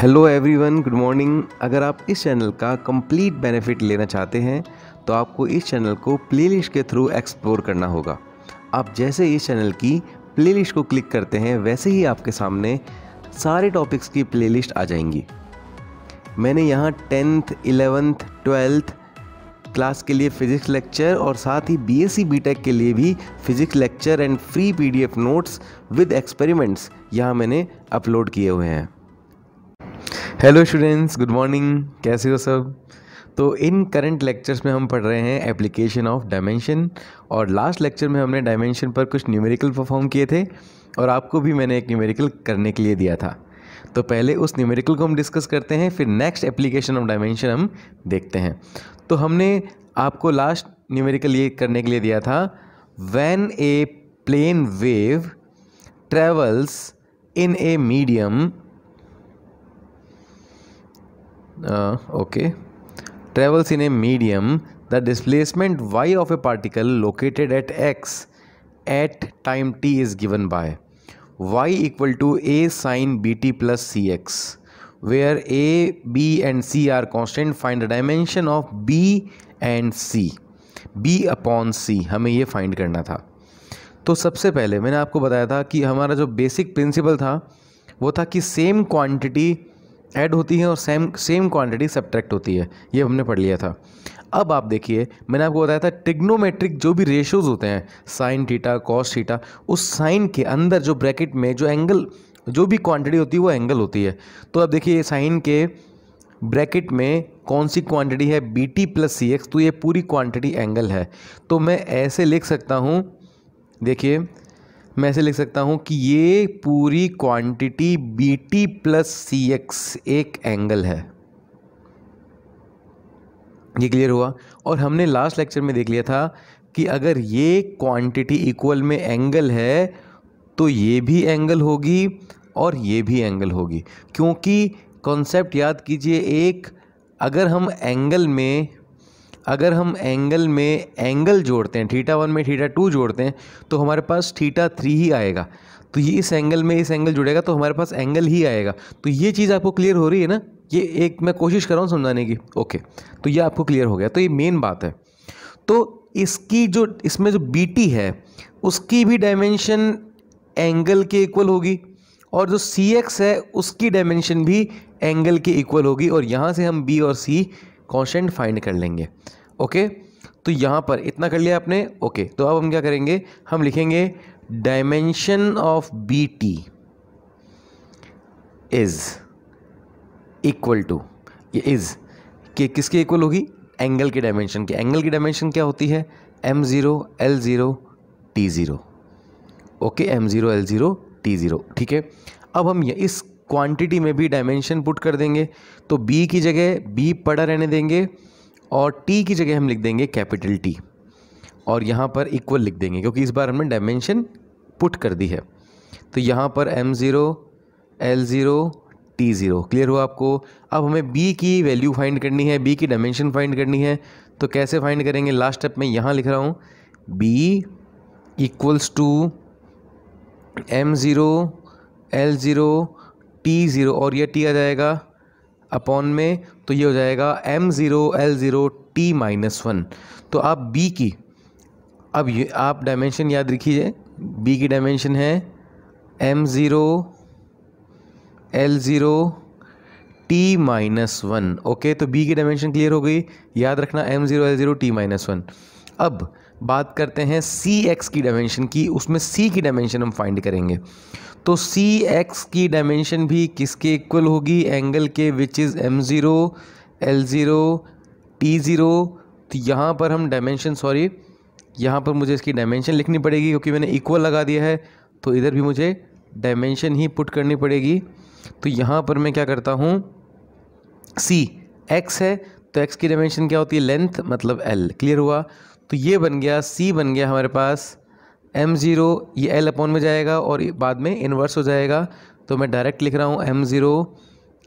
Hello everyone good morning अगर आप इस चैनल का कंप्लीट बेनिफिट लेना चाहते हैं तो आपको इस चैनल को प्लेलिस्ट के थ्रू एक्सप्लोर करना होगा आप जैसे इस चैनल की प्लेलिस्ट को क्लिक करते हैं वैसे ही आपके सामने सारे टॉपिक्स की प्लेलिस्ट आ जाएंगी मैंने यहाँ टेंथ इलेवेंथ ट्वेल्थ क्लास के लिए फ़िज़िक्स लेक्चर और साथ ही बीएससी बीटेक के लिए भी physics lecture and free PDF notes with experiments यहाँ मैंने अपलोड किए हुए हैं हेलो स्टूडेंट्स गुड मॉर्निंग कैसे हो सब तो इन करंट लेक्चर्स में हम पढ़ रहे हैं एप्लीकेशन ऑफ डायमेंशन और लास्ट लेक्चर में हमने डायमेंशन पर कुछ न्यूमेरिकल परफॉर्म किए थे और आपको भी मैंने एक न्यूमेरिकल करने के लिए दिया था तो पहले उस न्यूमेरिकल को हम डिस्कस करते हैं फिर नेक्स्ट एप्लीकेशन ऑफ डायमेंशन हम देखते हैं तो हमने आपको लास्ट न्यूमेरिकल ये करने के लिए दिया था when a plane wave travels in a medium uh, okay travels in a medium the displacement y of a particle located at x at time t is given by y equal to a sine bt plus cx where a b and c are constant find the dimension of b and c b upon C हमें ये find करना था तो सबसे पहले मैंने आपको बताया था कि हमारा जो बेसिक प्रिंसिपल था वो था कि सेम क्वांटिटी ऐड होती है और सेम सेम क्वांटिटी सब्ट्रैक्ट होती है ये हमने पढ़ लिया था अब आप देखिए मैंने आपको बताया था टिग्नोमेट्रिक जो भी रेशोज़ होते हैं साइन टीटा कॉस टीटा उस साइन के अंदर जो ब्रैकेट में जो एंगल जो भी क्वांटिटी होती है वो एंगल होती है तो अब देखिए ये साइन के ब्रैकेट में कौन सी क्वांटिटी है B T plus C X तो ये पूरी क्वांटिटी एंगल है तो मैं ऐसे लिख सकता हूँ देखिए मैं ऐसे लिख सकता हूँ कि ये पूरी quantity B T plus C X एक एंगल है ये क्लियर हुआ और हमने लास्ट लेक्चर में देख लिया था कि अगर ये क्वांटिटी इक्वल में एंगल है तो ये भी एंगल होगी और ये भी एंगल होगी क्योंकि कॉन्सेप्ट याद कीजिए एक अगर हम एंगल में अगर हम एंगल में एंगल जोड़ते हैं थीटा वन में थीटा टू जोड़ते हैं तो हमारे पास थीटा थ्री ही आएगा तो ये इस एंगल में इस एंगल जुड़ेगा तो हमारे पास एंगल ही आएगा तो ये चीज़ आपको क्लियर हो रही है ना ये एक मैं कोशिश कर रहा हूँ समझाने की ओके तो ये आपको क्लियर हो गया तो ये मेन बात है तो इसकी जो इसमें जो बी है उसकी भी डायमेंशन एंगल के इक्वल होगी और जो सी एक्स है उसकी डायमेंशन भी एंगल के इक्वल होगी और यहाँ से हम बी और सी कॉन्स्टेंट फाइंड कर लेंगे ओके तो यहाँ पर इतना कर लिया आपने ओके तो अब हम क्या करेंगे हम लिखेंगे dimension of B T is equal to ये इज़ कि किसके इक्वल होगी एंगल के डायमेंशन के एंगल की डायमेंशन क्या होती है M zero L zero T zero okay M zero L zero T zero ठीक है अब हम ये इस क्वांटिटी में भी डायमेंशन पुट कर देंगे तो बी की जगह बी पड़ा रहने देंगे और टी की जगह हम लिख देंगे कैपिटल टी और यहाँ पर इक्वल लिख देंगे क्योंकि इस बार हमने डायमेंशन पुट कर दी है तो यहाँ पर M zero L zero T zero clear हुआ आपको अब हमें बी की वैल्यू फाइंड करनी है बी की डायमेंशन फाइंड करनी है तो कैसे फाइंड करेंगे लास्ट स्टेप में यहाँ लिख रहा हूँ B equals to M zero L zero T zero और ये टी आ जाएगा अपॉन में तो ये हो जाएगा M zero L zero T minus one तो आप बी की अब ये आप डायमेंशन याद रखिए बी की डायमेंशन है M zero L zero T minus one okay तो बी की डायमेंशन क्लियर हो गई याद रखना M zero L zero T minus one अब बात करते हैं सी एक्स की डायमेंशन की उसमें सी की डायमेंशन हम फाइंड करेंगे तो सी एक्स की डायमेंशन भी किसके इक्वल होगी एंगल के which is M zero L zero T zero तो यहाँ पर हम डायमेंशन सॉरी यहाँ पर मुझे इसकी डायमेंशन लिखनी पड़ेगी क्योंकि मैंने इक्वल लगा दिया है तो इधर भी मुझे डायमेंशन ही पुट करनी पड़ेगी तो यहाँ पर मैं क्या करता हूँ सी एक्स है तो एक्स की डायमेंशन क्या होती है लेंथ मतलब एल क्लियर हुआ तो ये बन गया सी बन गया हमारे पास एम ज़ीरो ये एल अपॉन में जाएगा और बाद में इन्वर्स हो जाएगा तो मैं डायरेक्ट लिख रहा हूँ M zero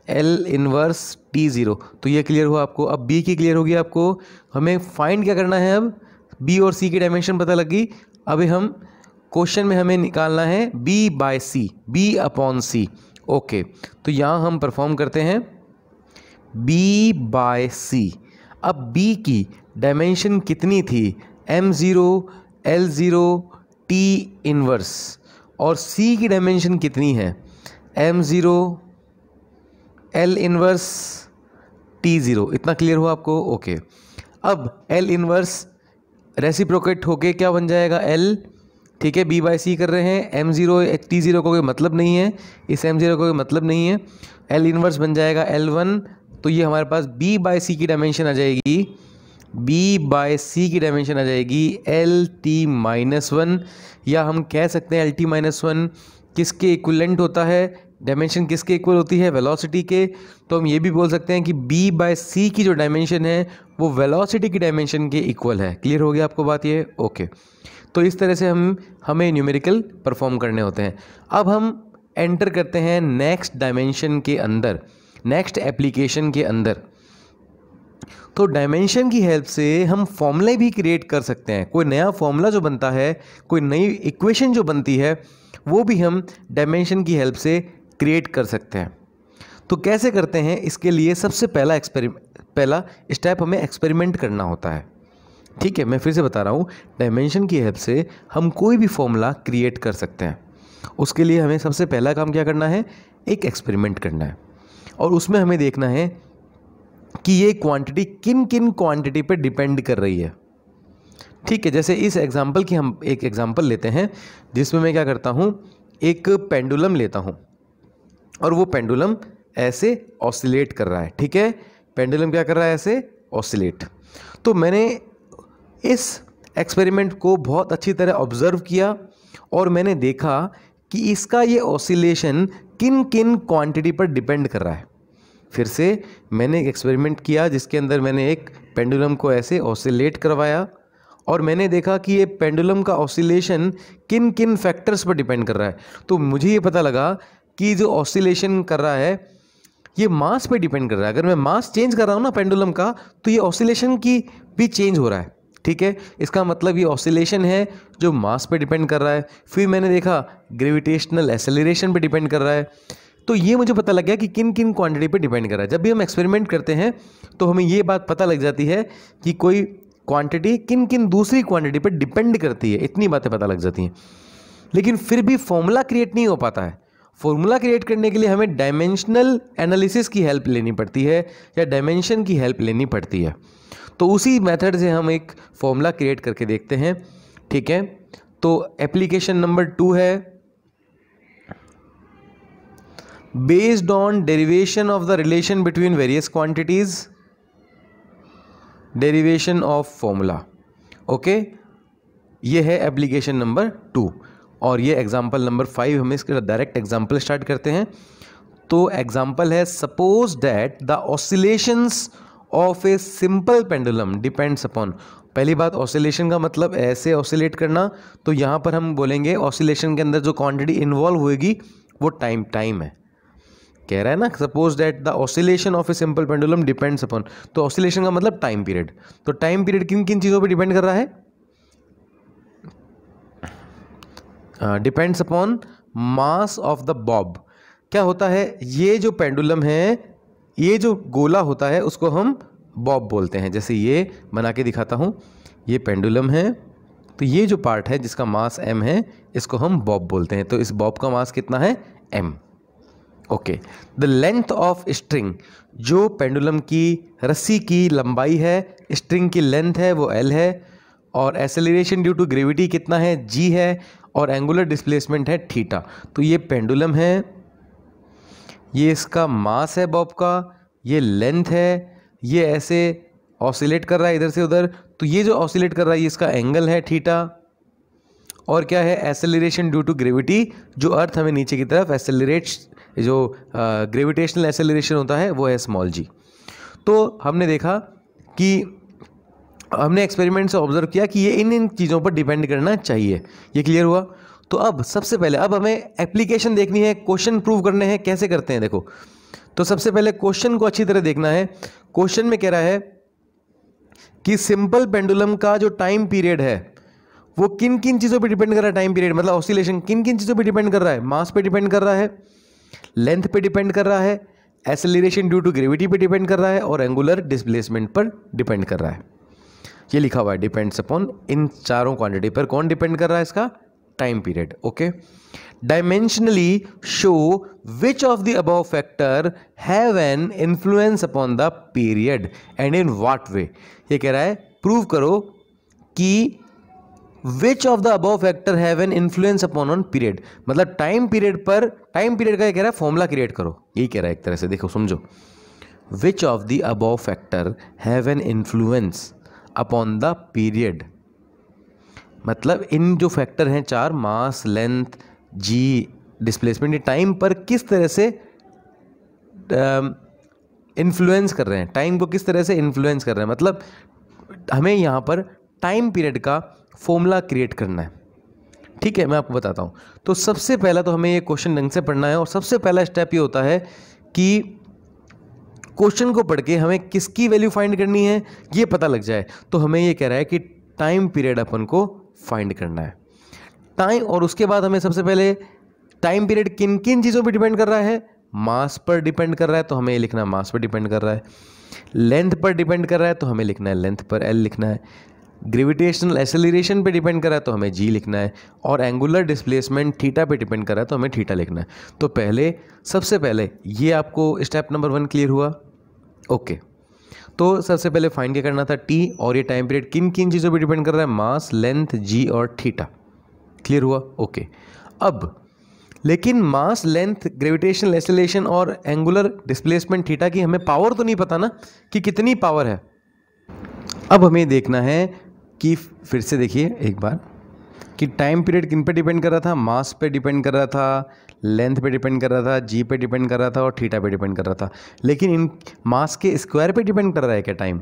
L inverse T zero तो ये क्लियर हुआ आपको अब बी की क्लियर होगी आपको हमें फाइंड क्या करना है अब बी और सी की डायमेंशन पता लगी अभी हम क्वेश्चन में हमें निकालना है B by C B upon C okay तो यहाँ हम परफॉर्म करते हैं बी बाय सी अब बी की डायमेंशन कितनी थी M zero L zero T inverse और सी की डायमेंशन कितनी है M zero L inverse T zero इतना क्लियर हुआ आपको ओके अब एल इनवर्स रेसिप्रोकेट होके क्या बन जाएगा एल ठीक है बी बाई सी कर रहे हैं एम ज़ीरो टी ज़ीरो का कोई मतलब नहीं है इस एम ज़ीरो का कोई मतलब नहीं है एल इनवर्स बन जाएगा एल वन तो ये हमारे पास बी बाई सी की डायमेंशन आ जाएगी बी बाय सी की डायमेंशन आ जाएगी एल टी माइनस वन या हम कह सकते हैं एल टी माइनस वन किसके इक्वलेंट होता है डायमेंशन किसके इक्वल होती है वेलोसिटी के तो हम ये भी बोल सकते हैं कि b बाय सी की जो डायमेंशन है वो वेलोसिटी की डायमेंशन के इक्वल है क्लियर हो गया आपको बात ये ओके तो इस तरह से हम हमें न्यूमेरिकल परफॉर्म करने होते हैं अब हम एंटर करते हैं नेक्स्ट डायमेंशन के अंदर नेक्स्ट एप्लीकेशन के अंदर तो डायमेंशन की हेल्प से हम फॉर्मूले भी क्रिएट कर सकते हैं कोई नया फॉर्मूला जो बनता है कोई नई इक्वेशन जो बनती है वो भी हम डायमेंशन की हेल्प से क्रिएट कर सकते हैं तो कैसे करते हैं इसके लिए सबसे पहला एक्सपेरिमेंट पहला स्टेप हमें एक्सपेरिमेंट करना होता है ठीक है मैं फिर से बता रहा हूँ डायमेंशन की हेल्प से हम कोई भी फॉर्मूला क्रिएट कर सकते हैं उसके लिए हमें सबसे पहला काम क्या करना है एक एक्सपेरिमेंट करना है और उसमें हमें देखना है कि ये क्वांटिटी किन किन क्वांटिटी पे डिपेंड कर रही है ठीक है जैसे इस एग्ज़ाम्पल की हम एक एग्ज़ाम्पल लेते हैं जिसमें मैं क्या करता हूँ एक पेंडुलम लेता हूँ और वो पेंडुलम ऐसे ऑसिलेट कर रहा है ठीक है पेंडुलम क्या कर रहा है ऐसे ऑसिलेट तो मैंने इस एक्सपेरिमेंट को बहुत अच्छी तरह ऑब्ज़र्व किया और मैंने देखा कि इसका ये ऑसिलेशन किन किन क्वांटिटी पर डिपेंड कर रहा है फिर से मैंने एक एक्सपेरिमेंट किया जिसके अंदर मैंने एक पेंडुलम को ऐसे ऑसिलेट करवाया और मैंने देखा कि ये पेंडुलम का ऑसिलेशन किन किन फैक्टर्स पर डिपेंड कर रहा है तो मुझे ये पता लगा कि जो ऑसिलेशन कर रहा है ये मास पे डिपेंड कर रहा है अगर मैं मास चेंज कर रहा हूँ ना पेंडुलम का तो ये ऑसिलेशन की भी चेंज हो रहा है ठीक है इसका मतलब ये ऑसिलेशन है जो मास पे डिपेंड कर रहा है फिर मैंने देखा ग्रेविटेशनल एसेलरेशन पे डिपेंड कर रहा है तो ये मुझे पता लग गया कि किन किन क्वांटिटी पे डिपेंड कर रहा है जब भी हम एक्सपेरिमेंट करते हैं तो हमें ये बात पता लग जाती है कि कोई क्वांटिटी किन किन दूसरी क्वांटिटी पर डिपेंड करती है इतनी बातें पता लग जाती हैं लेकिन फिर भी फॉर्मूला क्रिएट नहीं हो पाता है फॉर्मूला क्रिएट करने के लिए हमें डायमेंशनल एनालिसिस की हेल्प लेनी पड़ती है या डायमेंशन की हेल्प लेनी पड़ती है तो उसी मेथड से हम एक फॉर्मूला क्रिएट करके देखते हैं ठीक है तो एप्लीकेशन नंबर टू है based on derivation of the relation between various quantities derivation of formula okay okay? ये है एप्लीकेशन नंबर टू और ये एग्जाम्पल नंबर फाइव हम इसका डायरेक्ट एग्जाम्पल स्टार्ट करते हैं तो एग्जाम्पल है suppose that the oscillations of a simple pendulum depends upon पहली बात ऑसिलेशन का मतलब ऐसे ऑसिलेट करना तो यहाँ पर हम बोलेंगे ऑसिलेशन के अंदर जो क्वांटिटी इन्वॉल्व होएगी वो टाइम टाइम है कह रहा है ना suppose that the oscillation of a simple pendulum depends upon तो ऑसिलेशन का मतलब टाइम पीरियड तो टाइम पीरियड किन किन चीज़ों पर डिपेंड कर रहा है depends upon mass of the bob क्या होता है ये जो पेंडुलम है ये जो गोला होता है उसको हम बॉब बोलते हैं जैसे ये बना के दिखाता हूँ ये पेंडुलम है तो ये जो पार्ट है जिसका मास एम है इसको हम बॉब बोलते हैं तो इस बॉब का मास कितना है M okay the length of string जो पेंडुलम की रस्सी की लंबाई है स्ट्रिंग की लेंथ है वो एल है और एसेलेशन ड्यू टू ग्रेविटी कितना है जी है और एंगुलर डिस्प्लेसमेंट है थीटा तो ये पेंडुलम है ये इसका मास है बॉब का ये लेंथ है ये ऐसे ऑसिलेट कर रहा है इधर से उधर तो ये जो ऑसिलेट कर रहा है ये इसका एंगल है थीटा और क्या है एसेलरेशन ड्यू टू ग्रेविटी जो अर्थ हमें नीचे की तरफ एसेलरेट जो ग्रेविटेशनल एसेलरेशन होता है वो है स्मॉल जी तो हमने देखा कि हमने एक्सपेरिमेंट से ऑब्जर्व किया कि ये इन इन चीज़ों पर डिपेंड करना चाहिए ये क्लियर हुआ तो अब सबसे पहले अब हमें एप्लीकेशन देखनी है क्वेश्चन प्रूव करने हैं कैसे करते हैं देखो तो सबसे पहले क्वेश्चन को अच्छी तरह देखना है क्वेश्चन में कह रहा है कि सिंपल पेंडुलम का जो टाइम पीरियड है वो किन किन चीज़ों पे डिपेंड कर रहा है टाइम पीरियड मतलब ऑसिलेशन किन किन चीज़ों पे डिपेंड कर रहा है मास पे डिपेंड कर रहा है लेंथ पे डिपेंड कर रहा है एसेलरेशन ड्यू टू ग्रेविटी पे डिपेंड कर रहा है और एंगुलर डिस्प्लेसमेंट पर डिपेंड कर रहा है ये लिखा हुआ है डिपेंड्स अपॉन इन चारों क्वांटिटी पर कौन डिपेंड कर रहा है इसका time period okay dimensionally show which of the above factor have an influence upon the period and in what way ये कह रहा है प्रूव करो कि which of the above factor have an influence upon on period मतलब time period पर time period का ये कह रहा है फॉर्मूला क्रिएट करो यही कह रहा है एक तरह से देखो समझो which of the above factor have an influence upon the period मतलब इन जो फैक्टर हैं चार mass length G displacement time पर किस तरह से इन्फ्लुएंस कर रहे हैं टाइम को किस तरह से इन्फ्लुएंस कर रहे हैं मतलब हमें यहाँ पर टाइम पीरियड का फॉर्मूला क्रिएट करना है ठीक है मैं आपको बताता हूँ तो सबसे पहला तो हमें ये क्वेश्चन ढंग से पढ़ना है और सबसे पहला स्टेप ये होता है कि क्वेश्चन को पढ़ के हमें किसकी वैल्यू फाइंड करनी है ये पता लग जाए तो हमें ये कह रहा है कि टाइम पीरियड अपन को फाइंड करना है टाइम और उसके बाद हमें सबसे पहले टाइम पीरियड किन किन चीज़ों पर डिपेंड कर रहा है मास पर डिपेंड कर रहा है तो हमें लिखना मास पर डिपेंड कर रहा है लेंथ पर डिपेंड कर रहा है तो हमें लिखना है लेंथ पर एल लिखना है ग्रेविटेशनल एसेलरेशन पे डिपेंड करा है तो हमें जी लिखना है और एंगुलर डिस्प्लेसमेंट थीटा पे डिपेंड करा है तो हमें थीटा लिखना है तो पहले सबसे पहले ये आपको स्टेप नंबर वन क्लियर हुआ ओके okay. तो सबसे पहले फाइंड क्या करना था टी और ये टाइम पीरियड किन किन चीज़ों पर डिपेंड कर रहा है मास लेंथ जी और थीटा क्लियर हुआ ओके okay. अब लेकिन मास लेंथ ग्रेविटेशनल एसेलेशन और एंगुलर डिस्प्लेसमेंट थीटा की हमें पावर तो नहीं पता ना कि कितनी पावर है अब हमें देखना है कि फिर से देखिए एक बार कि टाइम पीरियड किन पे डिपेंड कर रहा था मास पे डिपेंड कर रहा था लेंथ पे डिपेंड कर रहा था जी पे डिपेंड कर रहा था और थीटा पे डिपेंड कर रहा था लेकिन इन मास के स्क्वायर पे डिपेंड कर रहा है क्या टाइम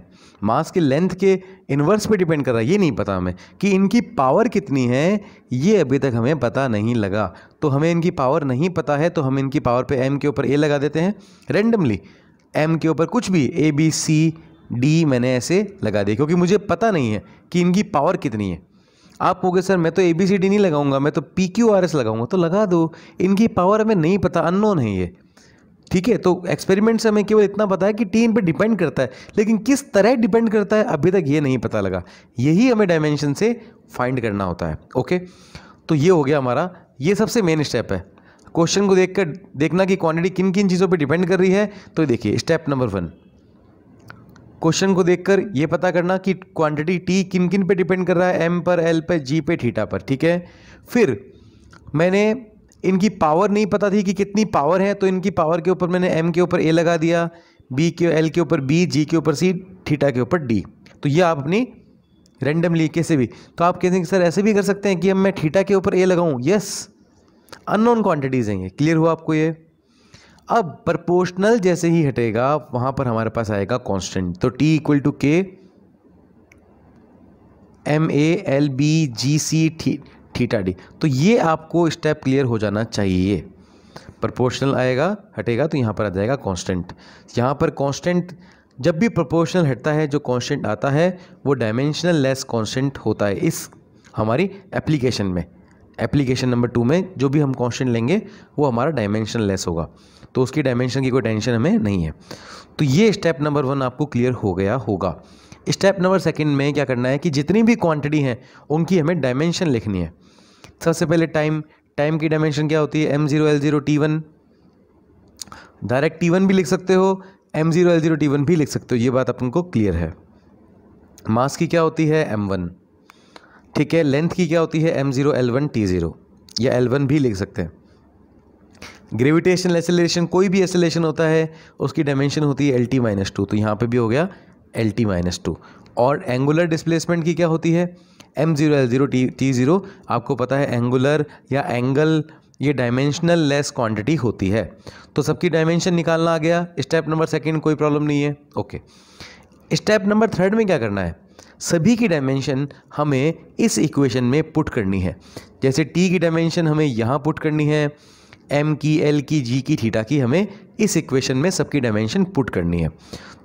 मास के लेंथ के इन्वर्स पे डिपेंड कर रहा है ये नहीं पता हमें कि इनकी पावर कितनी है ये अभी तक हमें पता नहीं लगा तो हमें इनकी पावर नहीं पता है तो हम इनकी पावर पर एम के ऊपर ए लगा देते हैं रेंडमली एम के ऊपर कुछ भी ए बी सी डी मैंने ऐसे लगा दी क्योंकि मुझे पता नहीं है कि इनकी पावर कितनी है आप कहोगे सर मैं तो ए बी सी डी नहीं लगाऊंगा मैं तो पी क्यू आर एस लगाऊंगा तो लगा दो इनकी पावर हमें नहीं पता अननोन है ये ठीक है तो एक्सपेरिमेंट से हमें केवल इतना पता है कि टी इन पर डिपेंड करता है लेकिन किस तरह डिपेंड करता है अभी तक ये नहीं पता लगा यही हमें डायमेंशन से फाइंड करना होता है ओके तो ये हो गया हमारा ये सबसे मेन स्टेप है क्वेश्चन को देखकर देखना कि क्वांटिटी किन किन चीज़ों पर डिपेंड कर रही है तो देखिए स्टेप नंबर वन क्वेश्चन को देखकर ये पता करना कि क्वांटिटी टी किन किन पे डिपेंड कर रहा है एम पर एल पर जी पे थीटा पर ठीक है फिर मैंने इनकी पावर नहीं पता थी कि कितनी पावर है तो इनकी पावर के ऊपर मैंने एम के ऊपर ए लगा दिया बी के एल के ऊपर बी जी के ऊपर सी थीटा के ऊपर डी तो ये आप अपनी रेंडमली कैसे भी तो आप कहते हैं कि सर ऐसे भी कर सकते हैं कि हम मैं थीटा के ऊपर ए लगाऊँ यस अननोन क्वान्टिटीज़ हैं ये क्लियर हुआ आपको ये अब प्रपोर्शनल जैसे ही हटेगा वहाँ पर हमारे पास आएगा कांस्टेंट तो T equal to K M A L B ji C theta D तो ये आपको स्टेप क्लियर हो जाना चाहिए प्रपोर्शनल आएगा हटेगा तो यहाँ पर आ जाएगा कांस्टेंट यहाँ पर कांस्टेंट जब भी प्रपोर्शनल हटता है जो कांस्टेंट आता है वो डायमेंशनल लेस कॉन्सटेंट होता है इस हमारी एप्लीकेशन में एप्लीकेशन नंबर टू में जो भी हम कॉन्सटेंट लेंगे वो हमारा डायमेंशन लेस होगा तो उसकी डायमेंशन की कोई टेंशन हमें नहीं है तो ये स्टेप नंबर वन आपको क्लियर हो गया होगा स्टेप नंबर सेकंड में क्या करना है कि जितनी भी क्वांटिटी हैं उनकी हमें डायमेंशन लिखनी है सबसे पहले टाइम टाइम की डायमेंशन क्या होती है M zero L zero T one direct T one भी लिख सकते हो M zero L zero T one भी लिख सकते हो ये बात अपन को क्लियर है मास की क्या होती है एम वन ठीक है लेंथ की क्या होती है M zero L one T zero या एल वन भी लिख सकते हैं ग्रेविटेशनल एसेलेशन कोई भी एसेलेशन होता है उसकी डायमेंशन होती है एल टी माइनस टू तो यहाँ पर भी हो गया एल टी माइनस टू और एंगुलर डिस्प्लेसमेंट की क्या होती है M zero L zero T T zero आपको पता है एंगुलर या एंगल ये डायमेंशनल लेस क्वान्टिटी होती है तो सबकी डायमेंशन निकालना आ गया स्टेप नंबर सेकेंड कोई प्रॉब्लम नहीं है ओके स्टेप नंबर थर्ड में क्या करना है सभी की डायमेंशन हमें इस इक्वेशन में पुट करनी है जैसे टी की डायमेंशन हमें यहाँ पुट करनी है एम की एल की जी की थीटा की हमें इस इक्वेशन में सबकी डायमेंशन पुट करनी है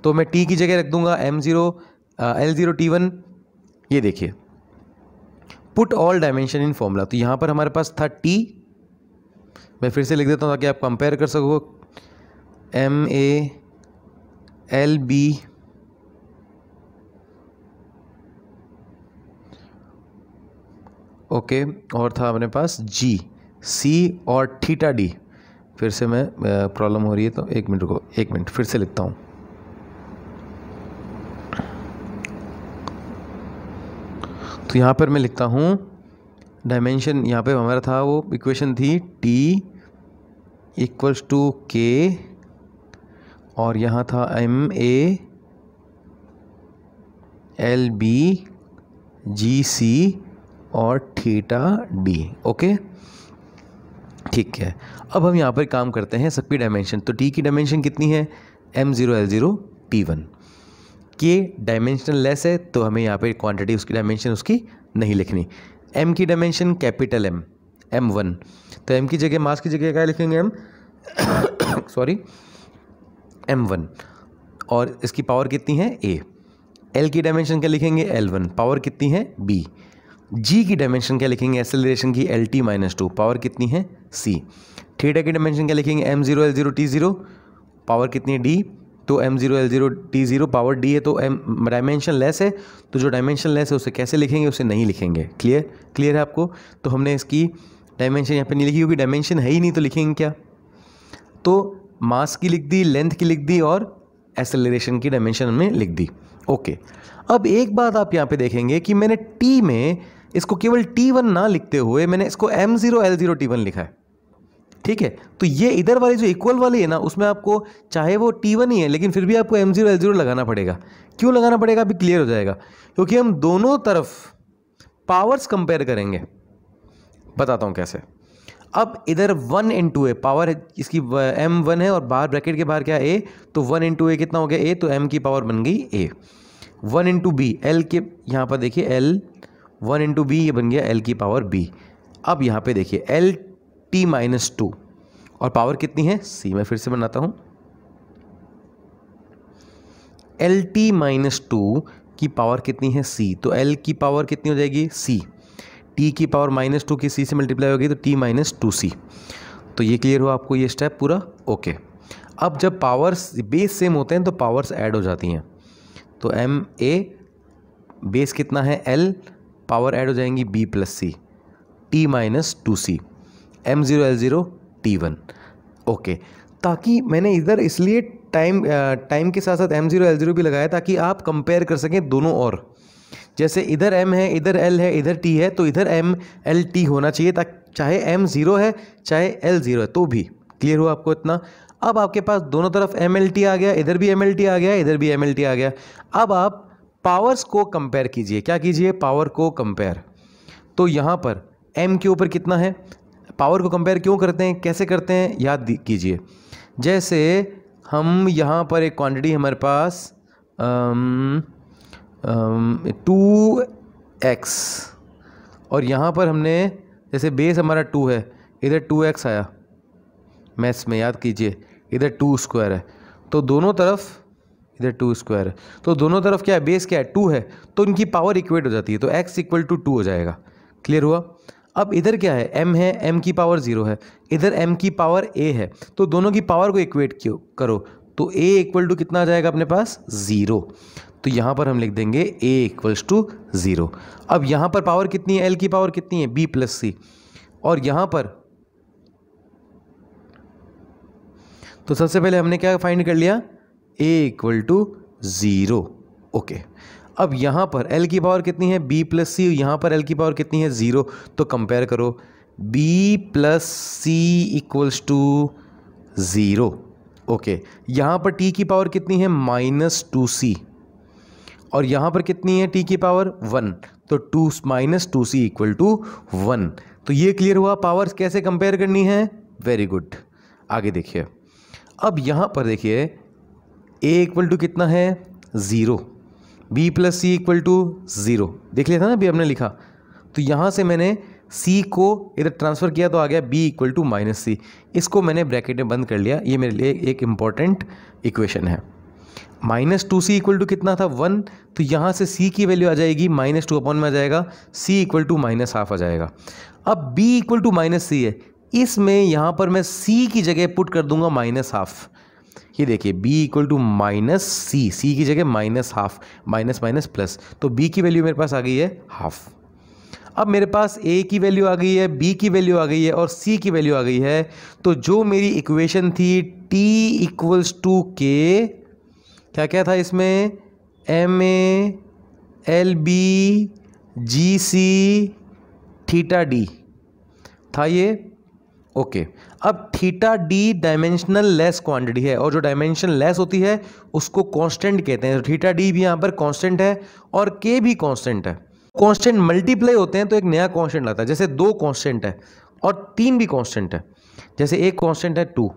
तो मैं टी की जगह रख दूंगा M zero L zero T one ये देखिए put all dimension in formula तो यहाँ पर हमारे पास था टी मैं फिर से लिख देता हूँ ताकि आप कंपेयर कर सको एम ए एल बी ओके और था अपने पास जी सी और थीटा डी फिर से मैं प्रॉब्लम हो रही है तो एक मिनट को एक मिनट फिर से लिखता हूँ तो यहाँ पर मैं लिखता हूँ डायमेंशन यहाँ पे हमारा था वो इक्वेशन थी टी इक्वल्स टू के और यहाँ था एम ए एल बी जी सी और थीटा डी ओके ठीक है अब हम यहाँ पर काम करते हैं सबकी डायमेंशन तो टी की डायमेंशन कितनी है M zero L zero T one के डायमेंशन लेस है तो हमें यहाँ पर क्वांटिटी उसकी डायमेंशन उसकी नहीं लिखनी एम की dimension capital M M one तो एम की जगह मास की जगह क्या लिखेंगे एम सॉरी एम वन और इसकी पावर कितनी है ए एल की डायमेंशन क्या लिखेंगे एल वन पावर कितनी है बी जी की डायमेंशन क्या लिखेंगे एक्सेलरेशन की L T minus two power कितनी है सी थीटा की डायमेंशन क्या लिखेंगे M zero L zero T zero power कितनी है डी तो M zero L zero T zero power d है तो एम डायमेंशन लेस है तो जो डायमेंशन लेस है उसे कैसे लिखेंगे उसे नहीं लिखेंगे क्लियर क्लियर है आपको तो हमने इसकी डायमेंशन यहाँ पे नहीं लिखी क्योंकि डायमेंशन है ही नहीं तो लिखेंगे क्या तो मास की लिख दी लेंथ की लिख दी और एसेलरेशन की डायमेंशन हमने लिख दी ओके अब एक बात आप यहाँ पे देखेंगे कि मैंने टी में इसको केवल टी वन ना लिखते हुए मैंने इसको M zero L zero T one लिखा है ठीक है तो ये इधर वाली जो इक्वल वाली है ना उसमें आपको चाहे वो टी वन ही है लेकिन फिर भी आपको एम ज़ीरो एल ज़ीरो लगाना पड़ेगा क्यों लगाना पड़ेगा अभी क्लियर हो जाएगा क्योंकि हम दोनों तरफ पावर्स कंपेयर करेंगे बताता हूँ कैसे अब इधर one into a power है इसकी एम वन है और बाहर ब्रैकेट के बाहर क्या ए तो वन इंटू ए कितना हो गया ए तो एम की पावर बन गई a one into b L के यहाँ पर देखिए एल वन इंटू बी ये बन गया एल की पावर बी अब यहाँ पे देखिए एल टी माइनस टू और पावर कितनी है सी मैं फिर से बनाता हूँ एल टी माइनस टू की पावर कितनी है सी तो एल की पावर कितनी हो जाएगी सी टी की पावर माइनस टू की सी से मल्टीप्लाई होगी तो टी माइनस टू सी तो ये क्लियर हुआ आपको ये स्टेप पूरा ओके अब जब पावर्स बेस सेम होते हैं तो पावर्स ऐड हो जाती हैं तो एम ए बेस कितना है एल पावर ऐड हो जाएंगी b plus c T minus two c M zero L zero T one okay ताकि मैंने इधर इसलिए टाइम टाइम के साथ साथ एम ज़ीरो एल ज़ीरो भी लगाया ताकि आप कंपेयर कर सकें दोनों और जैसे इधर एम है इधर एल है इधर टी है तो इधर एम एल टी होना चाहिए ताकि चाहे एम ज़ीरो है चाहे एल ज़ीरो है तो भी क्लियर हुआ आपको इतना अब आपके पास दोनों तरफ एम एल टी आ गया इधर भी एम एल टी आ गया इधर भी एम एल टी आ गया अब आप पावर्स को कंपेयर कीजिए क्या कीजिए पावर को कंपेयर तो यहाँ पर एम के ऊपर कितना है पावर को कंपेयर क्यों करते हैं कैसे करते हैं याद कीजिए जैसे हम यहाँ पर एक क्वांटिटी हमारे पास टू एक्स और यहाँ पर हमने जैसे बेस हमारा टू है इधर टू एक्स आया मैथ्स में याद कीजिए इधर टू स्क्वायर है तो दोनों तरफ इधर टू स्क्वायर है तो दोनों तरफ क्या है बेस क्या है टू है तो इनकी पावर इक्वेट हो जाती है तो एक्स इक्वल टू टू हो जाएगा क्लियर हुआ अब इधर क्या है एम है एम की पावर जीरो है इधर एम की पावर ए है तो दोनों की पावर को इक्वेट क्यों करो तो ए इक्वल टू कितना आ जाएगा अपने पास ज़ीरो तो यहाँ पर हम लिख देंगे ए इक्वल्स टू ज़ीरो अब यहाँ पर पावर कितनी है एल की पावर कितनी है बी प्लस सी और यहाँ पर तो सबसे पहले हमने क्या फाइंड कर लिया a equal to zero okay अब यहाँ पर एल की पावर कितनी है बी प्लस सी यहाँ पर एल की पावर कितनी है ज़ीरो तो कंपेयर करो b plus c equals to zero okay यहाँ पर टी की पावर कितनी है माइनस टू सी और यहाँ पर कितनी है टी की पावर वन तो two minus two c equal to one तो ये क्लियर हुआ पावर्स कैसे कंपेयर करनी है वेरी गुड आगे देखिए अब यहाँ पर देखिए ए इक्वल टू कितना है zero b plus c equal to zero देख लिया था ना अभी हमने लिखा तो यहाँ से मैंने सी को इधर ट्रांसफ़र किया तो आ गया b equal to minus c इसको मैंने ब्रैकेट में बंद कर लिया ये मेरे लिए एक इम्पॉर्टेंट इक्वेशन है minus two c equal to कितना था वन तो यहाँ से सी की वैल्यू आ जाएगी माइनस टू अपॉन में आ जाएगा c equal to minus half आ जाएगा अब b equal to minus c है इसमें यहाँ पर मैं सी की जगह पुट कर दूंगा माइनस हाफ ये देखिए b equal to minus c c की जगह minus half minus minus plus तो b की वैल्यू मेरे पास आ गई है हाफ अब मेरे पास a की वैल्यू आ गई है b की वैल्यू आ गई है और c की वैल्यू आ गई है तो जो मेरी इक्वेशन थी t इक्वल्स टू के क्या क्या था इसमें एम ए एल बी जी सी थीटा डी था ये ओके okay. अब theta d dimensional less quantity है और जो डायमेंशन लेस होती है उसको कांस्टेंट कहते हैं तो थीटा डी भी यहाँ पर कांस्टेंट है और के भी कांस्टेंट है कांस्टेंट मल्टीप्लाई होते हैं तो एक नया कांस्टेंट आता है जैसे दो कांस्टेंट है और तीन भी कांस्टेंट है जैसे एक कांस्टेंट है टू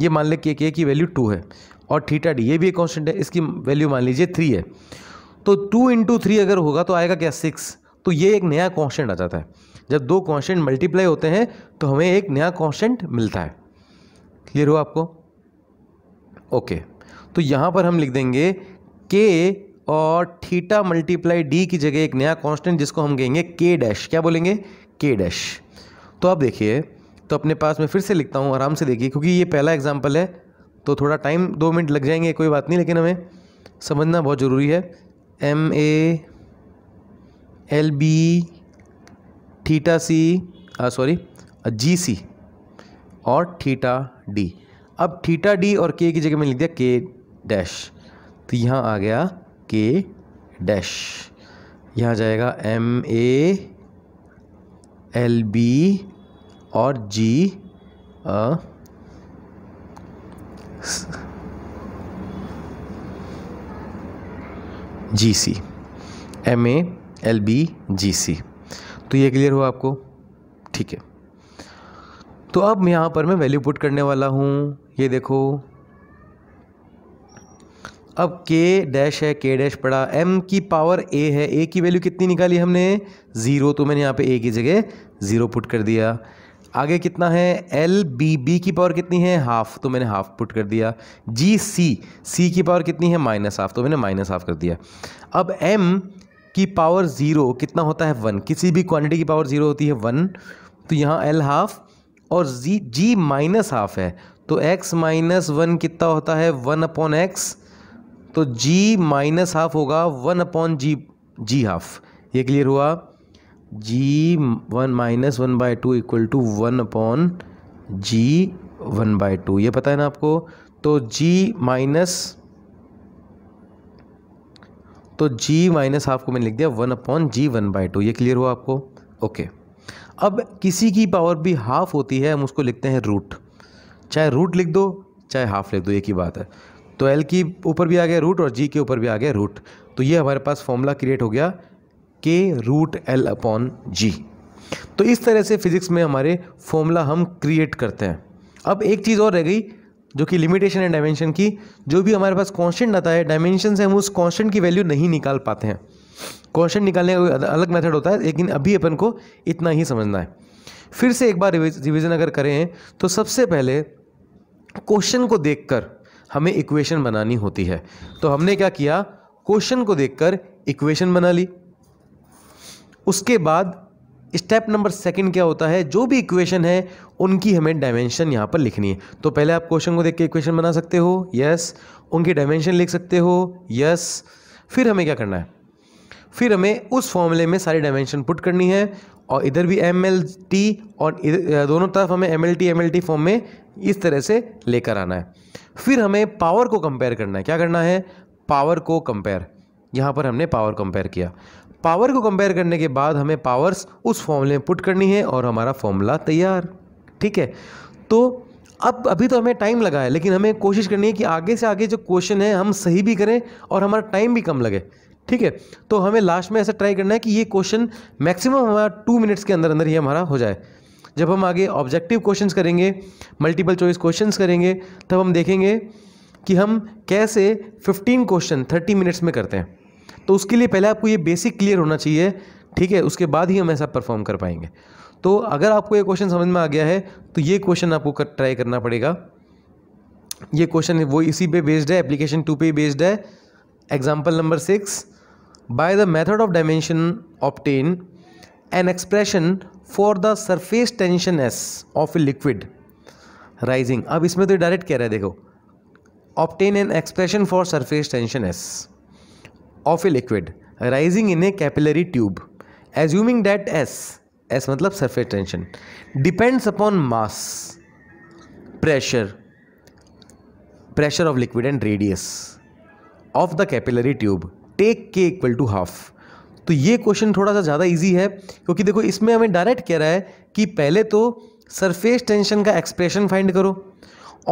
ये मान लें कि के की वैल्यू टू है और थीटा डी ये भी एक कॉन्स्टेंट है इसकी वैल्यू मान लीजिए थ्री है तो टू इंटू थ्री अगर होगा तो आएगा क्या सिक्स तो ये एक नया कॉन्स्टेंट आ जाता है जब दो कॉन्स्टेंट मल्टीप्लाई होते हैं तो हमें एक नया कॉन्स्टेंट मिलता है क्लियर हो आपको ओके तो यहाँ पर हम लिख देंगे के और थीटा मल्टीप्लाई डी की जगह एक नया कॉन्स्टेंट जिसको हम कहेंगे के डैश क्या बोलेंगे के डैश तो आप देखिए तो अपने पास में फिर से लिखता हूँ आराम से देखिए क्योंकि ये पहला एग्जाम्पल है तो थोड़ा टाइम दो मिनट लग जाएंगे कोई बात नहीं लेकिन हमें समझना बहुत ज़रूरी है एम ए L b theta c sorry g c और थीटा डी अब थीटा डी और के की जगह में लिख दिया के डैश तो यहाँ आ गया के डैश यहाँ जाएगा एम ए एल बी और जी जी सी एम ए एल बी जी सी तो ये क्लियर हुआ आपको ठीक है तो अब यहाँ पर मैं वैल्यू पुट करने वाला हूँ ये देखो अब के डैश है के डैश पड़ा एम की पावर ए है ए की वैल्यू कितनी निकाली हमने ज़ीरो तो मैंने यहाँ पे ए की जगह ज़ीरो पुट कर दिया आगे कितना है एल बी बी की पावर कितनी है हाफ तो मैंने हाफ पुट कर दिया जी सी सी की पावर कितनी है माइनस हाफ तो मैंने माइनस हाफ कर दिया अब एम की पावर ज़ीरो कितना होता है वन किसी भी क्वांटिटी की पावर ज़ीरो होती है वन तो यहाँ एल हाफ और जी जी माइनस हाफ है तो एक्स माइनस वन कितना होता है वन अपॉन एक्स तो जी माइनस हाफ होगा one upon g g half ये क्लियर हुआ g one minus one by two equal to one upon g one by two ये पता है ना आपको तो जी माइनस तो जी माइनस हाफ को मैंने लिख दिया one upon g one by two ये क्लियर हुआ आपको ओके अब किसी की पावर भी हाफ होती है हम उसको लिखते हैं रूट चाहे रूट लिख दो चाहे हाफ लिख दो एक ही बात है तो एल की ऊपर भी आ गया रूट और जी के ऊपर भी आ गया रूट तो ये हमारे पास फॉर्मूला क्रिएट हो गया के रूट एल अपॉन जी तो इस तरह से फिजिक्स में हमारे फॉर्मूला हम क्रिएट करते हैं अब एक चीज़ और रह गई जो कि लिमिटेशन है डायमेंशन की जो भी हमारे पास कॉन्स्टेंट आता है डायमेंशन से हम उस कॉन्स्टेंट की वैल्यू नहीं निकाल पाते हैं कॉन्स्टेंट निकालने का अलग मेथड होता है लेकिन अभी अपन को इतना ही समझना है फिर से एक बार रिविज़न अगर करें तो सबसे पहले क्वेश्चन को देखकर हमें इक्वेशन बनानी होती है तो हमने क्या किया क्वेश्चन को देखकर इक्वेशन बना ली उसके बाद स्टेप नंबर सेकंड क्या होता है जो भी इक्वेशन है उनकी हमें डायमेंशन यहाँ पर लिखनी है तो पहले आप क्वेश्चन को देख के इक्वेशन बना सकते हो यस उनकी डायमेंशन लिख सकते हो यस फिर हमें क्या करना है फिर हमें उस फॉर्मूले में सारी डायमेंशन पुट करनी है और इधर भी एम एल टी और इधर दोनों तरफ हमें M L T M L T form में इस तरह से लेकर आना है फिर हमें पावर को कंपेयर करना है क्या करना है पावर को कंपेयर यहाँ पर हमने पावर कंपेयर किया पावर को कंपेयर करने के बाद हमें पावर्स उस फॉर्मूले में पुट करनी है और हमारा फॉर्मूला तैयार ठीक है तो अब अभी तो हमें टाइम लगा है लेकिन हमें कोशिश करनी है कि आगे से आगे जो क्वेश्चन है हम सही भी करें और हमारा टाइम भी कम लगे ठीक है तो हमें लास्ट में ऐसा ट्राई करना है कि ये क्वेश्चन मैक्सिमम हमारा टू मिनट्स के अंदर अंदर ही हमारा हो जाए जब हम आगे ऑब्जेक्टिव क्वेश्चंस करेंगे मल्टीपल चॉइस क्वेश्चंस करेंगे तब हम देखेंगे कि हम कैसे 15 क्वेश्चन 30 मिनट्स में करते हैं तो उसके लिए पहले आपको ये बेसिक क्लियर होना चाहिए ठीक है उसके बाद ही हम ऐसा परफॉर्म कर पाएंगे तो अगर आपको ये क्वेश्चन समझ में आ गया है तो ये क्वेश्चन आपको कर, ट्राई करना पड़ेगा ये क्वेश्चन वो इसी पे बेस्ड है एप्लीकेशन टू पे बेस्ड है example number six by the method of dimension obtain an expression for the surface tension S of a liquid rising अब इसमें तो डायरेक्ट कह रहा है देखो obtain an expression for surface tension S of a liquid rising in a capillary tube assuming that S S मतलब surface tension depends upon mass pressure pressure of liquid and radius of the capillary tube take k equal to half तो ये question थोड़ा सा ज़्यादा easy है क्योंकि देखो इसमें हमें डायरेक्ट कह रहा है कि पहले तो सरफेस टेंशन का एक्सप्रेशन फाइंड करो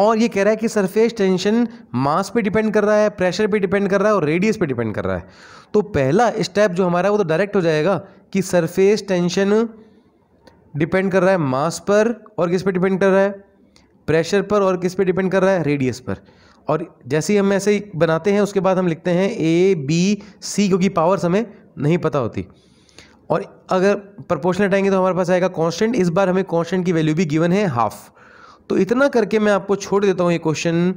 और ये कह रहा है कि सरफेस टेंशन मास पे डिपेंड कर रहा है प्रेशर पे डिपेंड कर रहा है और रेडियस पे डिपेंड कर रहा है तो पहला स्टेप जो हमारा वो तो डायरेक्ट हो जाएगा कि सरफेस टेंशन डिपेंड कर रहा है मास पर और किस पे डिपेंड कर रहा है प्रेशर पर और किस पे डिपेंड कर रहा है रेडियस पर और जैसे ही हम ऐसे ही बनाते हैं उसके बाद हम लिखते हैं ए बी सी क्योंकि पावर्स हमें नहीं पता होती और अगर प्रपोर्शनल हटाएंगे तो हमारे पास आएगा कांस्टेंट इस बार हमें कांस्टेंट की वैल्यू भी गिवन है हाफ़ तो इतना करके मैं आपको छोड़ देता हूँ ये क्वेश्चन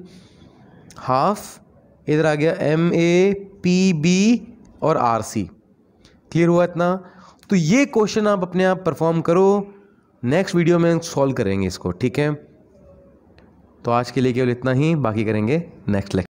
हाफ इधर आ गया एम ए पी बी और आर सी क्लियर हुआ इतना तो ये क्वेश्चन आप अपने आप परफॉर्म करो नेक्स्ट वीडियो में सॉल्व करेंगे इसको ठीक है तो आज के लिए केवल इतना ही बाकी करेंगे नेक्स्ट लेक्चर